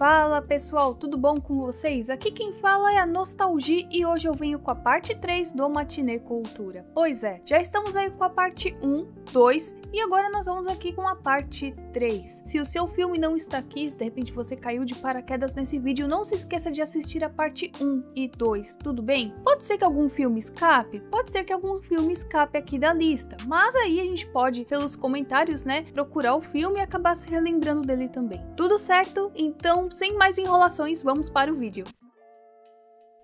Fala pessoal, tudo bom com vocês? Aqui quem fala é a Nostalgia e hoje eu venho com a parte 3 do Matinê Cultura. Pois é, já estamos aí com a parte 1, 2 e agora nós vamos aqui com a parte 3. 3. Se o seu filme não está aqui, se de repente você caiu de paraquedas nesse vídeo, não se esqueça de assistir a parte 1 e 2, tudo bem? Pode ser que algum filme escape, pode ser que algum filme escape aqui da lista, mas aí a gente pode, pelos comentários, né, procurar o filme e acabar se relembrando dele também. Tudo certo? Então, sem mais enrolações, vamos para o vídeo.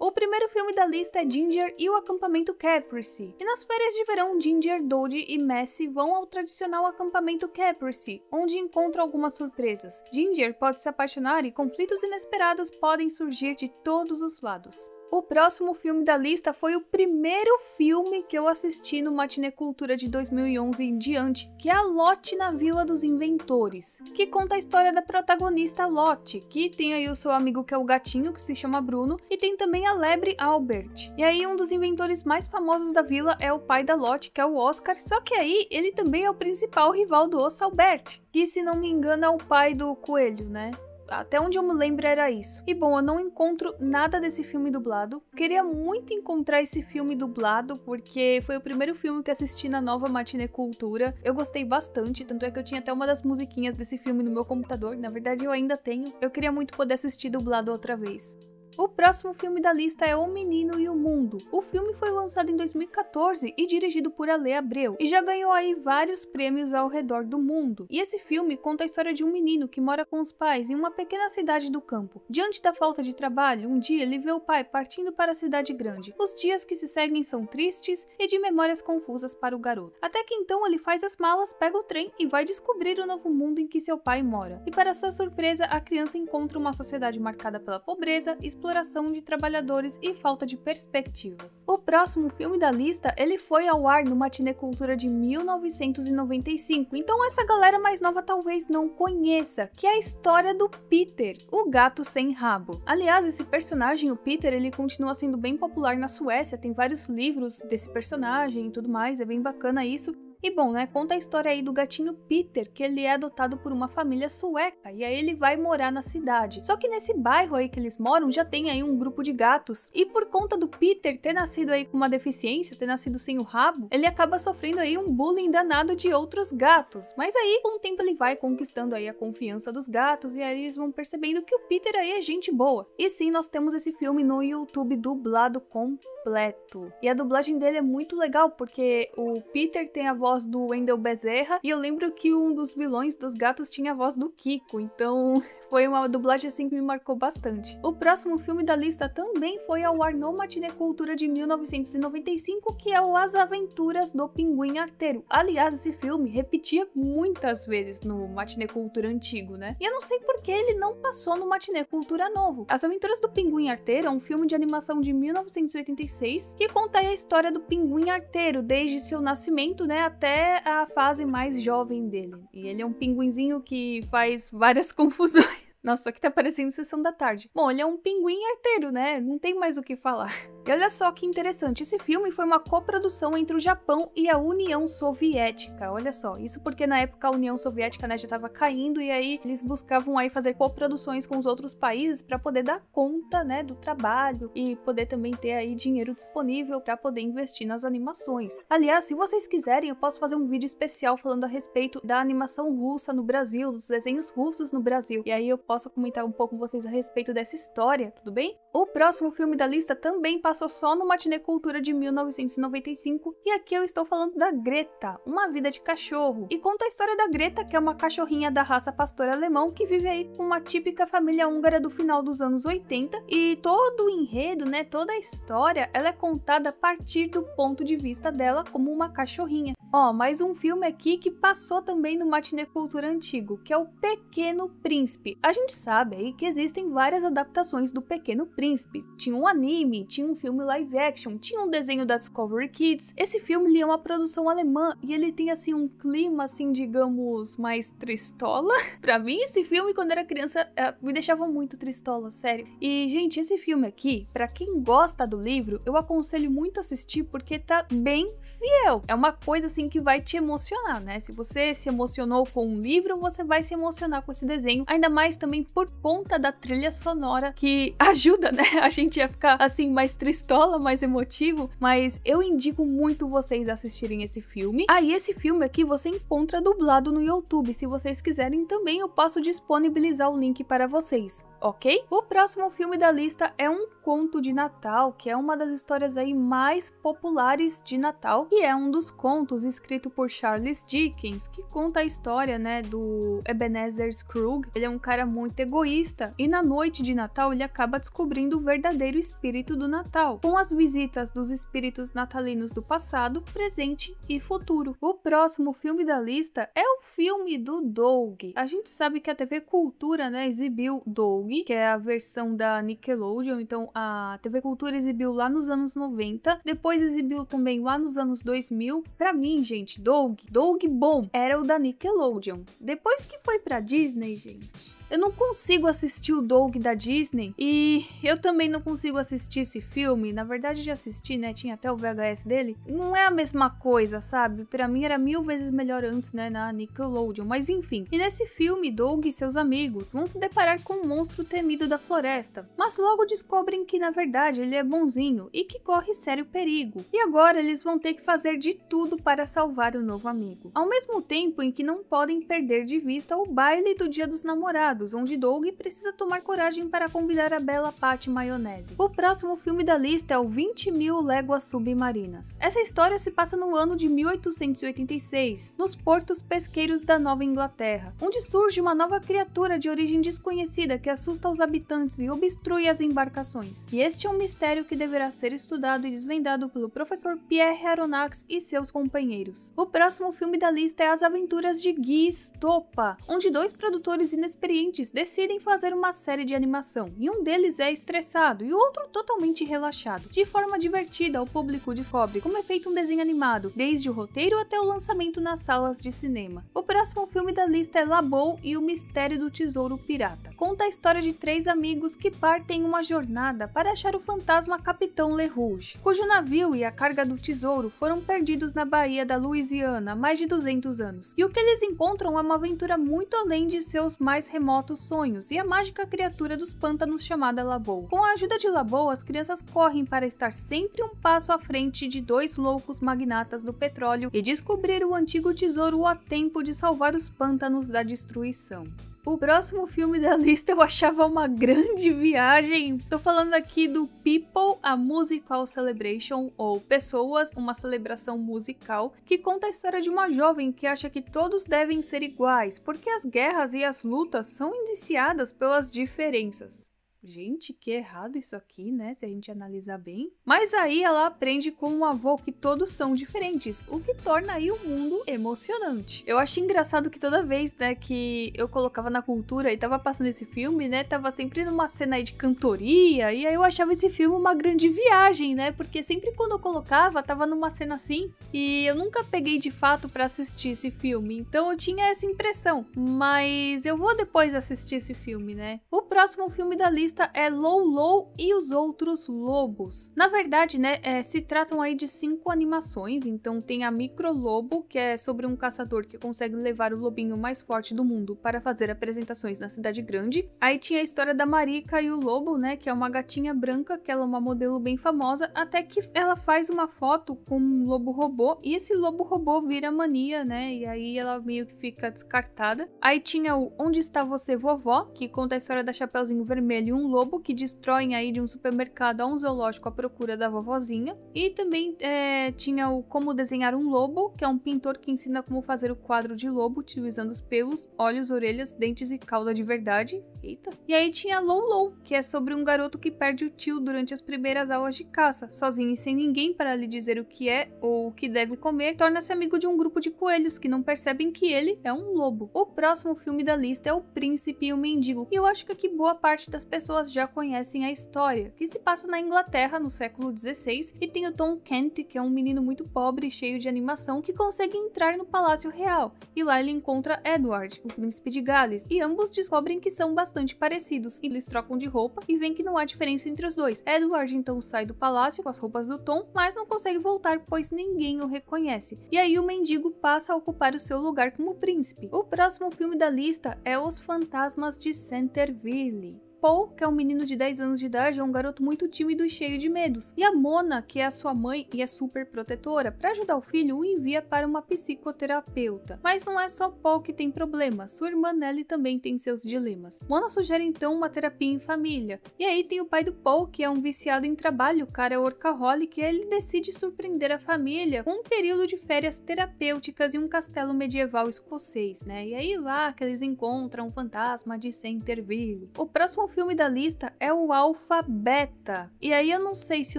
O primeiro filme da lista é Ginger e o acampamento Caprice. E nas férias de verão, Ginger, Dodie e Messi vão ao tradicional acampamento Caprice, onde encontram algumas surpresas. Ginger pode se apaixonar e conflitos inesperados podem surgir de todos os lados. O próximo filme da lista foi o primeiro filme que eu assisti no Matinê Cultura de 2011 em diante, que é a Lotte na Vila dos Inventores, que conta a história da protagonista Lotte, que tem aí o seu amigo que é o gatinho, que se chama Bruno, e tem também a lebre Albert. E aí um dos inventores mais famosos da vila é o pai da Lotte, que é o Oscar, só que aí ele também é o principal rival do Osso Albert, que se não me engano é o pai do coelho, né? Até onde eu me lembro era isso. E bom, eu não encontro nada desse filme dublado. Queria muito encontrar esse filme dublado, porque foi o primeiro filme que assisti na nova Matinê Cultura. Eu gostei bastante, tanto é que eu tinha até uma das musiquinhas desse filme no meu computador. Na verdade, eu ainda tenho. Eu queria muito poder assistir dublado outra vez. O próximo filme da lista é O Menino e o Mundo. O filme foi lançado em 2014 e dirigido por Ale Abreu, e já ganhou aí vários prêmios ao redor do mundo. E esse filme conta a história de um menino que mora com os pais em uma pequena cidade do campo. Diante da falta de trabalho, um dia ele vê o pai partindo para a cidade grande. Os dias que se seguem são tristes e de memórias confusas para o garoto. Até que então ele faz as malas, pega o trem e vai descobrir o novo mundo em que seu pai mora. E para sua surpresa, a criança encontra uma sociedade marcada pela pobreza, exploração exploração de trabalhadores e falta de perspectivas. O próximo filme da lista, ele foi ao ar no Matinê Cultura de 1995, então essa galera mais nova talvez não conheça, que é a história do Peter, o gato sem rabo. Aliás, esse personagem, o Peter, ele continua sendo bem popular na Suécia, tem vários livros desse personagem e tudo mais, é bem bacana isso, e bom, né? Conta a história aí do gatinho Peter, que ele é adotado por uma família sueca e aí ele vai morar na cidade. Só que nesse bairro aí que eles moram já tem aí um grupo de gatos. E por conta do Peter ter nascido aí com uma deficiência, ter nascido sem o rabo, ele acaba sofrendo aí um bullying danado de outros gatos. Mas aí com o tempo ele vai conquistando aí a confiança dos gatos e aí eles vão percebendo que o Peter aí é gente boa. E sim, nós temos esse filme no YouTube dublado com completo. E a dublagem dele é muito legal, porque o Peter tem a voz do Wendell Bezerra, e eu lembro que um dos vilões dos gatos tinha a voz do Kiko, então foi uma dublagem assim que me marcou bastante. O próximo filme da lista também foi ao ar no matiné Cultura de 1995, que é o As Aventuras do Pinguim Arteiro. Aliás, esse filme repetia muitas vezes no matiné Cultura antigo, né? E eu não sei por que ele não passou no matiné Cultura novo. As Aventuras do Pinguim Arteiro é um filme de animação de 1985 que conta a história do pinguim arteiro desde seu nascimento, né, até a fase mais jovem dele. E ele é um pinguinzinho que faz várias confusões. Nossa, isso aqui tá parecendo sessão da tarde. Bom, ele é um pinguim arteiro, né? Não tem mais o que falar. E olha só que interessante, esse filme foi uma coprodução entre o Japão e a União Soviética. Olha só, isso porque na época a União Soviética né, já tava caindo e aí eles buscavam aí fazer coproduções com os outros países para poder dar conta, né, do trabalho e poder também ter aí dinheiro disponível para poder investir nas animações. Aliás, se vocês quiserem, eu posso fazer um vídeo especial falando a respeito da animação russa no Brasil, dos desenhos russos no Brasil. E aí eu possa comentar um pouco com vocês a respeito dessa história, tudo bem? O próximo filme da lista também passou só no Matinê Cultura de 1995 e aqui eu estou falando da Greta, Uma Vida de Cachorro, e conta a história da Greta, que é uma cachorrinha da raça pastor alemão que vive aí com uma típica família húngara do final dos anos 80 e todo o enredo, né, toda a história, ela é contada a partir do ponto de vista dela como uma cachorrinha. Ó, oh, mais um filme aqui que passou também no Matinê Cultura Antigo, que é o Pequeno Príncipe. A gente gente sabe aí que existem várias adaptações do Pequeno Príncipe. Tinha um anime, tinha um filme live action, tinha um desenho da Discovery Kids. Esse filme é uma produção alemã e ele tem assim um clima assim, digamos, mais tristola. para mim esse filme quando era criança eh, me deixava muito tristola, sério. E gente, esse filme aqui, para quem gosta do livro, eu aconselho muito assistir porque tá bem fiel. É uma coisa assim que vai te emocionar, né? Se você se emocionou com um livro, você vai se emocionar com esse desenho, ainda mais também por conta da trilha sonora que ajuda, né? A gente a ficar assim mais tristola, mais emotivo, mas eu indico muito vocês assistirem esse filme. Aí ah, esse filme aqui você encontra dublado no YouTube, se vocês quiserem também eu posso disponibilizar o link para vocês, ok? O próximo filme da lista é um conto de Natal, que é uma das histórias aí mais populares de Natal, que é um dos contos escrito por Charles Dickens, que conta a história, né, do Ebenezer Scrooge. Ele é um cara muito egoísta e na noite de Natal ele acaba descobrindo o verdadeiro espírito do Natal, com as visitas dos espíritos natalinos do passado, presente e futuro. O próximo filme da lista é o filme do Doug. A gente sabe que a TV Cultura, né, exibiu Doug, que é a versão da Nickelodeon, então a TV Cultura exibiu lá nos anos 90, depois exibiu também lá nos anos 2000, para mim, gente, Doug, Doug bom, era o da Nickelodeon. Depois que foi pra Disney, gente, eu não consigo assistir o Doug da Disney e eu também não consigo assistir esse filme. Na verdade, já assisti, né? Tinha até o VHS dele. Não é a mesma coisa, sabe? Para mim era mil vezes melhor antes, né? Na Nickelodeon. Mas enfim. E nesse filme, Doug e seus amigos vão se deparar com um monstro temido da floresta. Mas logo descobrem que na verdade ele é bonzinho e que corre sério perigo. E agora eles vão ter que fazer de tudo para salvar o novo amigo. Ao mesmo tempo em que não podem perder de vista o baile do Dia dos Namorados onde Doug precisa tomar coragem para convidar a bela Patty Maionese. O próximo filme da lista é o 20 Mil Léguas Submarinas. Essa história se passa no ano de 1886, nos portos pesqueiros da Nova Inglaterra, onde surge uma nova criatura de origem desconhecida que assusta os habitantes e obstrui as embarcações. E este é um mistério que deverá ser estudado e desvendado pelo professor Pierre Aronnax e seus companheiros. O próximo filme da lista é As Aventuras de Guy Stopa, onde dois produtores inexperientes agentes decidem fazer uma série de animação, e um deles é estressado e o outro totalmente relaxado. De forma divertida, o público descobre como é feito um desenho animado, desde o roteiro até o lançamento nas salas de cinema. O próximo filme da lista é Labou e o Mistério do Tesouro Pirata. Conta a história de três amigos que partem uma jornada para achar o fantasma Capitão Le Rouge, cujo navio e a carga do tesouro foram perdidos na Baía da Louisiana há mais de 200 anos. E o que eles encontram é uma aventura muito além de seus mais remotos remotos sonhos e a mágica criatura dos pântanos chamada Laboa. Com a ajuda de Laboa, as crianças correm para estar sempre um passo à frente de dois loucos magnatas do petróleo e descobrir o antigo tesouro a tempo de salvar os pântanos da destruição. O próximo filme da lista eu achava uma grande viagem. Tô falando aqui do People, a Musical Celebration, ou Pessoas, uma celebração musical, que conta a história de uma jovem que acha que todos devem ser iguais, porque as guerras e as lutas são indiciadas pelas diferenças gente, que errado isso aqui, né? Se a gente analisar bem. Mas aí ela aprende com o avô que todos são diferentes, o que torna aí o mundo emocionante. Eu achei engraçado que toda vez, né, que eu colocava na cultura e tava passando esse filme, né, tava sempre numa cena aí de cantoria, e aí eu achava esse filme uma grande viagem, né? Porque sempre quando eu colocava, tava numa cena assim, e eu nunca peguei de fato para assistir esse filme, então eu tinha essa impressão. Mas eu vou depois assistir esse filme, né? O próximo filme da lista é Low Low e os outros lobos. Na verdade, né, é, se tratam aí de cinco animações, então tem a Micro Lobo, que é sobre um caçador que consegue levar o lobinho mais forte do mundo para fazer apresentações na cidade grande. Aí tinha a história da Marika e o lobo, né, que é uma gatinha branca, que ela é uma modelo bem famosa, até que ela faz uma foto com um lobo robô e esse lobo robô vira mania, né, e aí ela meio que fica descartada. Aí tinha o Onde Está Você Vovó, que conta a história da Chapeuzinho Vermelho, um um lobo que destroem aí de um supermercado a um zoológico à procura da vovozinha. E também é, tinha o Como Desenhar um Lobo, que é um pintor que ensina como fazer o quadro de lobo utilizando os pelos, olhos, orelhas, dentes e cauda de verdade. Eita. E aí tinha Low Low, que é sobre um garoto que perde o tio durante as primeiras aulas de caça, sozinho e sem ninguém para lhe dizer o que é ou o que deve comer, torna-se amigo de um grupo de coelhos que não percebem que ele é um lobo. O próximo filme da lista é O Príncipe e o Mendigo, e eu acho que aqui boa parte das pessoas pessoas já conhecem a história, que se passa na Inglaterra no século XVI e tem o Tom Kent, que é um menino muito pobre e cheio de animação, que consegue entrar no Palácio Real, e lá ele encontra Edward, o príncipe de Gales, e ambos descobrem que são bastante parecidos, eles trocam de roupa e veem que não há diferença entre os dois. Edward então sai do palácio com as roupas do Tom, mas não consegue voltar pois ninguém o reconhece, e aí o mendigo passa a ocupar o seu lugar como príncipe. O próximo filme da lista é Os Fantasmas de Centerville. Paul, que é um menino de 10 anos de idade, é um garoto muito tímido e cheio de medos. E a Mona, que é a sua mãe e é super protetora, para ajudar o filho, o envia para uma psicoterapeuta. Mas não é só Paul que tem problemas. sua irmã Nelly também tem seus dilemas. Mona sugere então uma terapia em família. E aí tem o pai do Paul, que é um viciado em trabalho, o cara é orcaholic, e ele decide surpreender a família com um período de férias terapêuticas em um castelo medieval escocês, né? E aí lá que eles encontram um fantasma de Centerville. O próximo filme da lista é o Alfabeta. E aí eu não sei se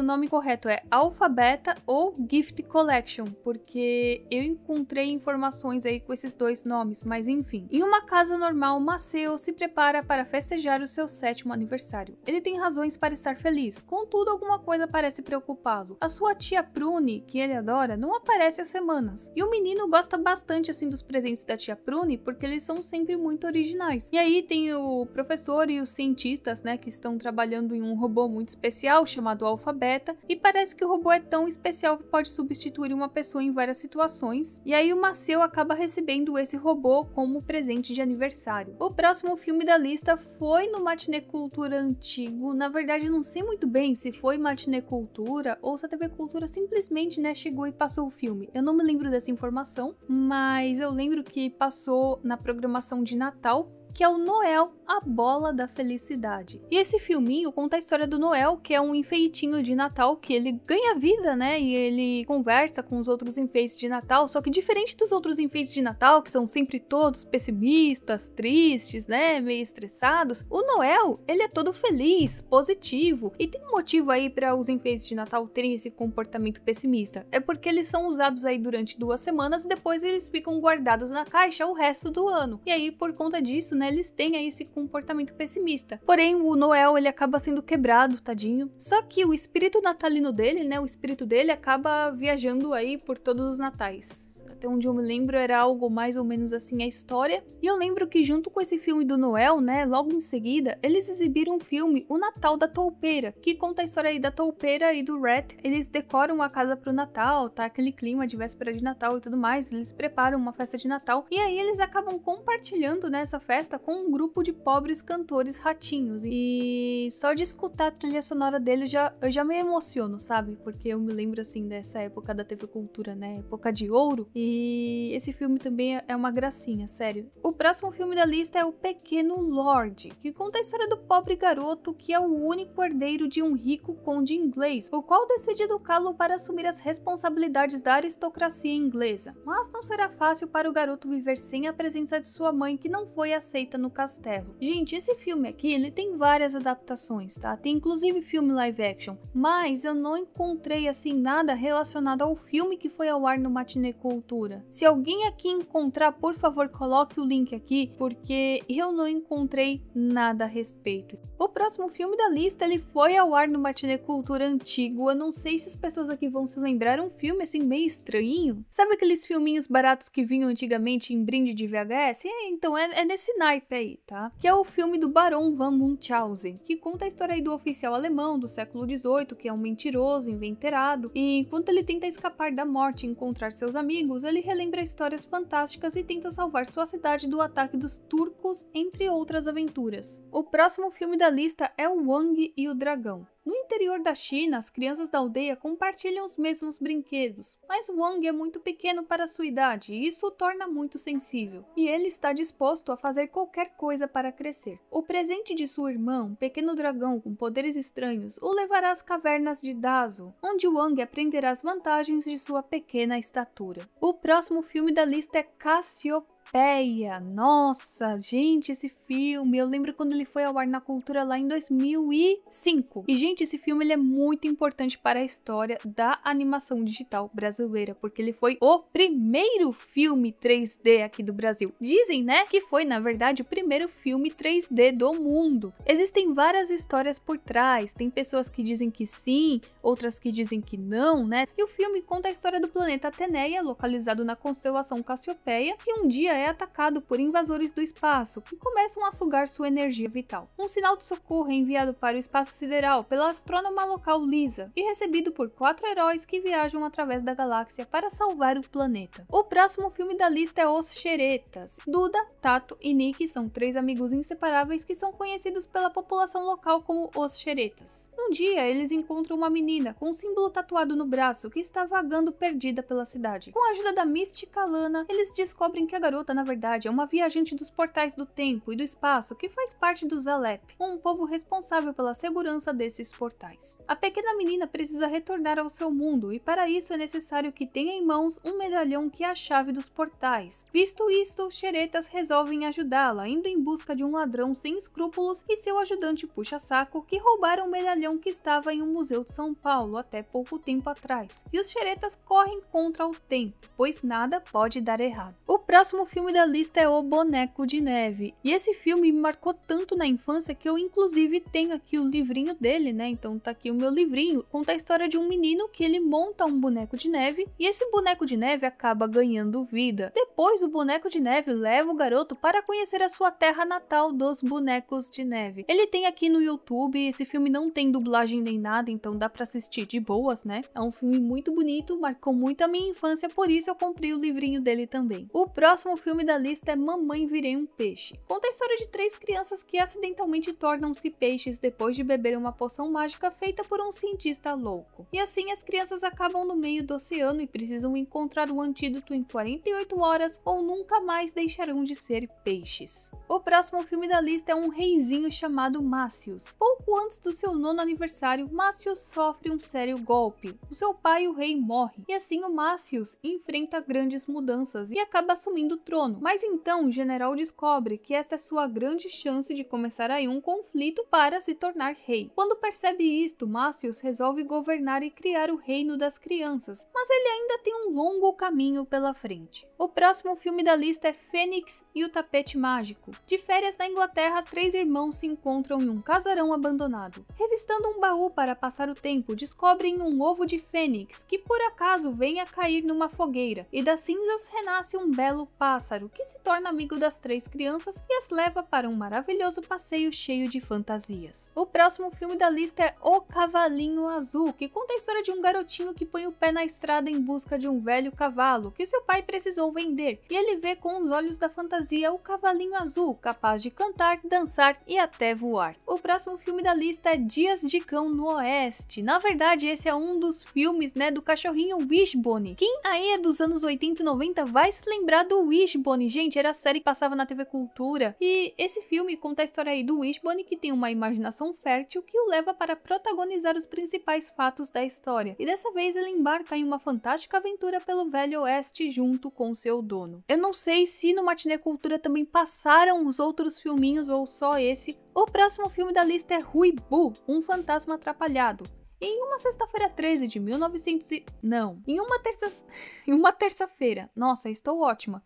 o nome correto é Alfabeta ou Gift Collection, porque eu encontrei informações aí com esses dois nomes, mas enfim. Em uma casa normal, Maceo se prepara para festejar o seu sétimo aniversário. Ele tem razões para estar feliz, contudo alguma coisa parece preocupá-lo. A sua tia Prune, que ele adora, não aparece há semanas. E o menino gosta bastante assim dos presentes da tia Prune, porque eles são sempre muito originais. E aí tem o professor e o cientista cientistas, né, que estão trabalhando em um robô muito especial chamado Alfabeta, e parece que o robô é tão especial que pode substituir uma pessoa em várias situações. E aí o Maceu acaba recebendo esse robô como presente de aniversário. O próximo filme da lista foi no Matiné Cultura antigo. Na verdade, não sei muito bem se foi Matiné Cultura ou se a TV Cultura simplesmente, né, chegou e passou o filme. Eu não me lembro dessa informação, mas eu lembro que passou na programação de Natal que é o Noel, a bola da felicidade. E esse filminho conta a história do Noel, que é um enfeitinho de Natal que ele ganha vida, né? E ele conversa com os outros enfeites de Natal, só que diferente dos outros enfeites de Natal, que são sempre todos pessimistas, tristes, né, meio estressados, o Noel, ele é todo feliz, positivo. E tem um motivo aí para os enfeites de Natal terem esse comportamento pessimista. É porque eles são usados aí durante duas semanas e depois eles ficam guardados na caixa o resto do ano. E aí por conta disso, né, né, eles têm esse comportamento pessimista. Porém, o Noel, ele acaba sendo quebrado, tadinho. Só que o espírito natalino dele, né, o espírito dele acaba viajando aí por todos os natais. Até onde eu me lembro era algo mais ou menos assim a história. E eu lembro que junto com esse filme do Noel, né, logo em seguida, eles exibiram um filme, O Natal da Toupeira, que conta a história aí da toupeira e do Rat. Eles decoram a casa pro Natal, tá aquele clima de véspera de Natal e tudo mais, eles preparam uma festa de Natal. E aí eles acabam compartilhando, né, essa festa festa com um grupo de pobres cantores ratinhos. E só de escutar a trilha sonora dele eu já, eu já me emociono, sabe? Porque eu me lembro assim dessa época da TV Cultura, né? Época de ouro. E esse filme também é, é uma gracinha, sério. O próximo filme da lista é O Pequeno Lord, que conta a história do pobre garoto que é o único herdeiro de um rico conde inglês, o qual decide educá-lo para assumir as responsabilidades da aristocracia inglesa. Mas não será fácil para o garoto viver sem a presença de sua mãe, que não foi aceita aceita no castelo. Gente, esse filme aqui, ele tem várias adaptações, tá? Tem inclusive filme live action, mas eu não encontrei assim nada relacionado ao filme que foi ao ar no Matinê Cultura. Se alguém aqui encontrar, por favor, coloque o link aqui, porque eu não encontrei nada a respeito. O próximo filme da lista, ele foi ao ar no Matinê Cultura antigo. Eu não sei se as pessoas aqui vão se lembrar, um filme assim meio estranho. Sabe aqueles filminhos baratos que vinham antigamente em brinde de VHS? É, então é, é nesse naipe aí, tá? Que é o filme do Barão von Munchausen, que conta a história aí do oficial alemão do século XVIII, que é um mentiroso, inventerado, e enquanto ele tenta escapar da morte e encontrar seus amigos, ele relembra histórias fantásticas e tenta salvar sua cidade do ataque dos turcos, entre outras aventuras. O próximo filme da lista é O Wang e o Dragão, no interior da China, as crianças da aldeia compartilham os mesmos brinquedos, mas Wang é muito pequeno para sua idade e isso o torna muito sensível, e ele está disposto a fazer qualquer coisa para crescer. O presente de sua irmã, um pequeno dragão com poderes estranhos, o levará às cavernas de Dazo, onde Wang aprenderá as vantagens de sua pequena estatura. O próximo filme da lista é Cassiopeia europeia. Nossa, gente, esse filme. Eu lembro quando ele foi ao ar na cultura lá em 2005. E, gente, esse filme ele é muito importante para a história da animação digital brasileira, porque ele foi o primeiro filme 3D aqui do Brasil. Dizem, né, que foi, na verdade, o primeiro filme 3D do mundo. Existem várias histórias por trás. Tem pessoas que dizem que sim, outras que dizem que não, né? E o filme conta a história do planeta Ateneia, localizado na constelação Cassiopeia, que um dia é atacado por invasores do espaço, que começam a sugar sua energia vital. Um sinal de socorro é enviado para o espaço sideral pela astrônoma local Lisa e recebido por quatro heróis que viajam através da galáxia para salvar o planeta. O próximo filme da lista é Os Xeretas. Duda, Tato e Nick são três amigos inseparáveis que são conhecidos pela população local como Os Xeretas. Um dia, eles encontram uma menina com um símbolo tatuado no braço que está vagando perdida pela cidade. Com a ajuda da mística Lana, eles descobrem que a garota na verdade, é uma viajante dos portais do tempo e do espaço que faz parte do Zalep, um povo responsável pela segurança desses portais. A pequena menina precisa retornar ao seu mundo e para isso é necessário que tenha em mãos um medalhão que é a chave dos portais. Visto isto, xeretas resolvem ajudá-la, indo em busca de um ladrão sem escrúpulos e seu ajudante puxa-saco que roubaram o medalhão que estava em um museu de São Paulo até pouco tempo atrás. E os xeretas correm contra o tempo, pois nada pode dar errado. O próximo filme da lista é O Boneco de Neve. E esse filme me marcou tanto na infância que eu, inclusive, tenho aqui o livrinho dele, né? Então tá aqui o meu livrinho. Conta a história de um menino que ele monta um boneco de neve e esse boneco de neve acaba ganhando vida. Depois, o boneco de neve leva o garoto para conhecer a sua terra natal dos bonecos de neve. Ele tem aqui no YouTube, esse filme não tem dublagem nem nada, então dá para assistir de boas, né? É um filme muito bonito, marcou muito a minha infância, por isso eu comprei o livrinho dele também. O próximo filme da lista é Mamãe Virei um Peixe. Conta a história de três crianças que acidentalmente tornam-se peixes depois de beber uma poção mágica feita por um cientista louco. E assim as crianças acabam no meio do oceano e precisam encontrar o antídoto em 48 horas ou nunca mais deixarão de ser peixes. O próximo filme da lista é um reizinho chamado Mácius. Pouco antes do seu nono aniversário, Mácius sofre um sério golpe. O seu pai, o rei, morre, e assim o Mácius enfrenta grandes mudanças e acaba assumindo o trono. Mas então o general descobre que essa é sua grande chance de começar aí um conflito para se tornar rei. Quando percebe isto, Mácius resolve governar e criar o reino das crianças, mas ele ainda tem um longo caminho pela frente. O próximo filme da lista é Fênix e o Tapete Mágico. De férias na Inglaterra, três irmãos se encontram em um casarão abandonado. Revistando um baú para passar o tempo, descobrem um ovo de fênix que por acaso vem a cair numa fogueira, e das cinzas renasce um belo pássaro pássaro, que se torna amigo das três crianças e as leva para um maravilhoso passeio cheio de fantasias. O próximo filme da lista é O Cavalinho Azul, que conta a história de um garotinho que põe o pé na estrada em busca de um velho cavalo, que seu pai precisou vender, e ele vê com os olhos da fantasia o cavalinho azul, capaz de cantar, dançar e até voar. O próximo filme da lista é Dias de Cão no Oeste. Na verdade, esse é um dos filmes né, do cachorrinho Wishbone. Quem aí é dos anos 80 e 90 vai se lembrar do Wishbone Wishbone, gente, era a série que passava na TV Cultura. E esse filme conta a história aí do Wishbone, que tem uma imaginação fértil que o leva para protagonizar os principais fatos da história. E dessa vez ele embarca em uma fantástica aventura pelo Velho Oeste junto com seu dono. Eu não sei se no Matinê Cultura também passaram os outros filminhos ou só esse. O próximo filme da lista é Rui Bu, Um Fantasma Atrapalhado. Em uma sexta-feira 13 de 1900 e... Não, em uma terça... em uma terça-feira. Nossa, estou ótima.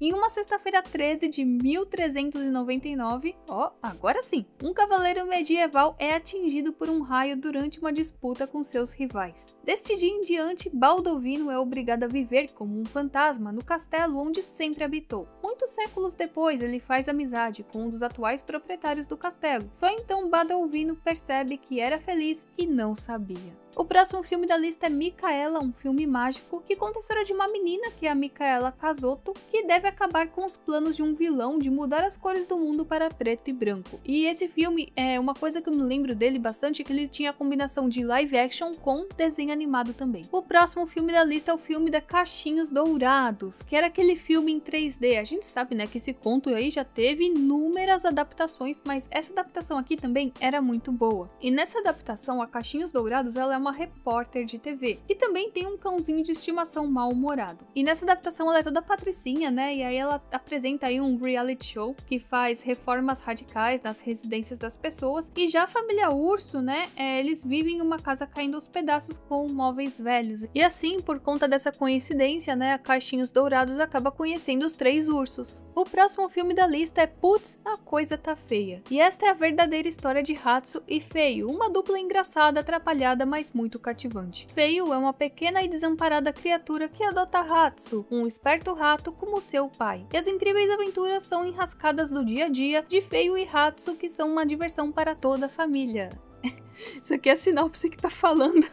Em uma sexta-feira 13 de 1399, ó, agora sim, um cavaleiro medieval é atingido por um raio durante uma disputa com seus rivais. Deste dia em diante, Baldovino é obrigado a viver como um fantasma no castelo onde sempre habitou. Muitos séculos depois, ele faz amizade com um dos atuais proprietários do castelo. Só então Baldovino percebe que era feliz e não sabia. O próximo filme da lista é Micaela, um filme mágico que conta a história de uma menina, que é a Micaela Casotto, que deve acabar com os planos de um vilão de mudar as cores do mundo para preto e branco. E esse filme, é uma coisa que eu me lembro dele bastante é que ele tinha a combinação de live action com desenho animado também. O próximo filme da lista é o filme da Caixinhos Dourados, que era aquele filme em 3D. A gente sabe, né, que esse conto aí já teve inúmeras adaptações, mas essa adaptação aqui também era muito boa. E nessa adaptação, a Caixinhos Dourados, ela é uma repórter de TV, que também tem um cãozinho de estimação mal-humorado. E nessa adaptação ela é toda patricinha, né? E aí ela apresenta aí um reality show que faz reformas radicais nas residências das pessoas. E já a família Urso, né? É, eles vivem em uma casa caindo aos pedaços com móveis velhos. E assim, por conta dessa coincidência, né? A Caixinhos Dourados acaba conhecendo os três ursos. O próximo filme da lista é Putz, a coisa tá feia. E esta é a verdadeira história de Hatsu e Feio, uma dupla engraçada, atrapalhada, mas muito cativante. Feio é uma pequena e desamparada criatura que adota Hatsu, um esperto rato, como seu pai. E as incríveis aventuras são enrascadas do dia a dia de Feio e Hatsu, que são uma diversão para toda a família. Isso aqui é a sinopse que tá falando.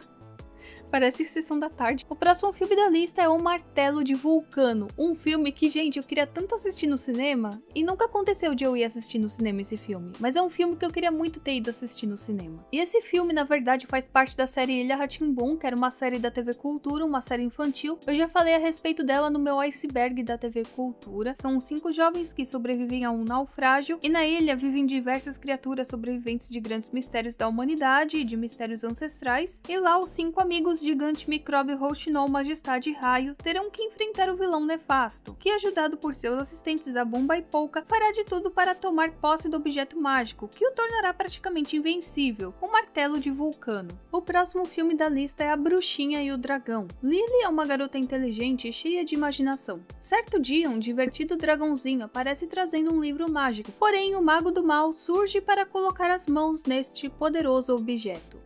Parece sessão da tarde. O próximo filme da lista é O Martelo de Vulcano, um filme que, gente, eu queria tanto assistir no cinema e nunca aconteceu de eu ir assistir no cinema esse filme, mas é um filme que eu queria muito ter ido assistir no cinema. E esse filme, na verdade, faz parte da série Ilha Ratimbun, que era uma série da TV Cultura, uma série infantil. Eu já falei a respeito dela no meu iceberg da TV Cultura. São cinco jovens que sobrevivem a um naufrágio e na ilha vivem diversas criaturas sobreviventes de grandes mistérios da humanidade e de mistérios ancestrais. E lá os cinco amigos gigante micróbio Rouxinou Majestade Raio terão que enfrentar o vilão nefasto, que ajudado por seus assistentes Abumba e Pouca, fará de tudo para tomar posse do objeto mágico, que o tornará praticamente invencível, o Martelo de Vulcano. O próximo filme da lista é A Bruxinha e o Dragão. Lily é uma garota inteligente e cheia de imaginação. Certo dia, um divertido dragãozinho aparece trazendo um livro mágico, porém o Mago do Mal surge para colocar as mãos neste poderoso objeto.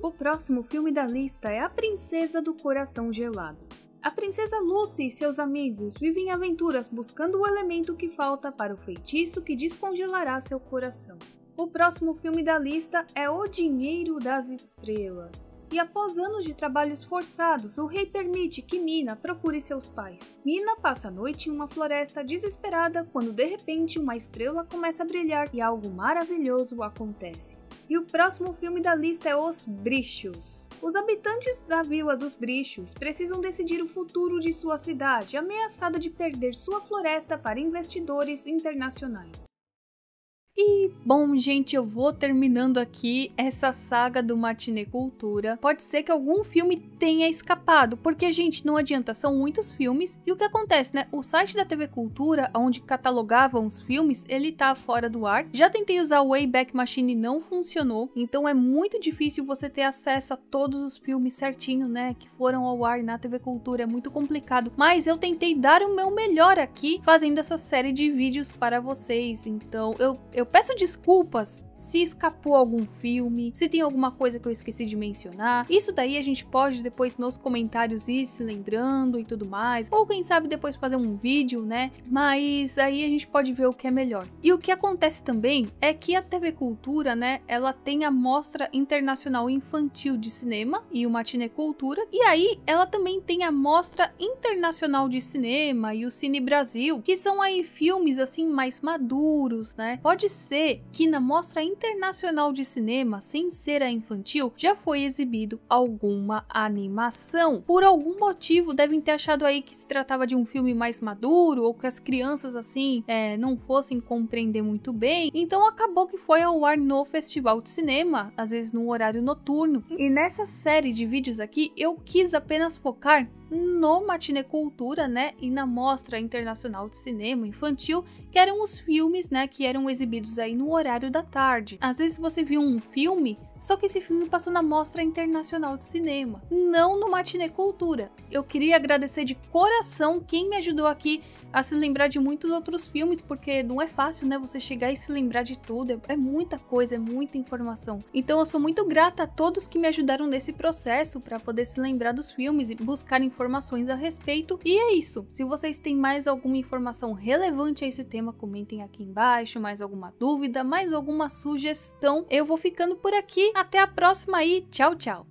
O próximo filme da lista é A Princesa do Coração Gelado. A princesa Lucy e seus amigos vivem aventuras buscando o elemento que falta para o feitiço que descongelará seu coração. O próximo filme da lista é O Dinheiro das Estrelas. E após anos de trabalhos forçados, o rei permite que Mina procure seus pais. Mina passa a noite em uma floresta desesperada quando de repente uma estrela começa a brilhar e algo maravilhoso acontece. E o próximo filme da lista é Os Brichos. Os habitantes da Vila dos Brichos precisam decidir o futuro de sua cidade, ameaçada de perder sua floresta para investidores internacionais. E bom, gente, eu vou terminando aqui essa saga do matinê cultura. Pode ser que algum filme tenha escapado, porque gente, não adianta, são muitos filmes e o que acontece, né? O site da TV Cultura, onde catalogavam os filmes, ele tá fora do ar. Já tentei usar o Wayback Machine, não funcionou. Então é muito difícil você ter acesso a todos os filmes certinho, né, que foram ao ar na TV Cultura, é muito complicado. Mas eu tentei dar o meu melhor aqui, fazendo essa série de vídeos para vocês. Então eu eu peço desculpas se escapou algum filme, se tem alguma coisa que eu esqueci de mencionar. Isso daí a gente pode depois nos comentários ir se lembrando e tudo mais, ou quem sabe depois fazer um vídeo, né? Mas aí a gente pode ver o que é melhor. E o que acontece também é que a TV Cultura, né, ela tem a Mostra Internacional Infantil de Cinema e o Matinê Cultura, e aí ela também tem a Mostra Internacional de Cinema e o Cine Brasil, que são aí filmes assim mais maduros, né? Pode ser que na Mostra Internacional de Cinema, sem ser a infantil, já foi exibido alguma animação. Por algum motivo, devem ter achado aí que se tratava de um filme mais maduro ou que as crianças assim é, não fossem compreender muito bem. Então acabou que foi ao ar no festival de cinema, às vezes num horário noturno. E nessa série de vídeos aqui, eu quis apenas focar no Matinê Cultura, né, e na Mostra Internacional de Cinema Infantil, que eram os filmes, né, que eram exibidos aí no horário da tarde. Às vezes você viu um filme, só que esse filme passou na Mostra Internacional de Cinema, não no Matinê Cultura. Eu queria agradecer de coração quem me ajudou aqui a se lembrar de muitos outros filmes, porque não é fácil, né? Você chegar e se lembrar de tudo. É, é muita coisa, é muita informação. Então eu sou muito grata a todos que me ajudaram nesse processo para poder se lembrar dos filmes e buscar informações a respeito. E é isso. Se vocês têm mais alguma informação relevante a esse tema, comentem aqui embaixo. Mais alguma dúvida, mais alguma sugestão. Eu vou ficando por aqui. Até a próxima aí. tchau, tchau.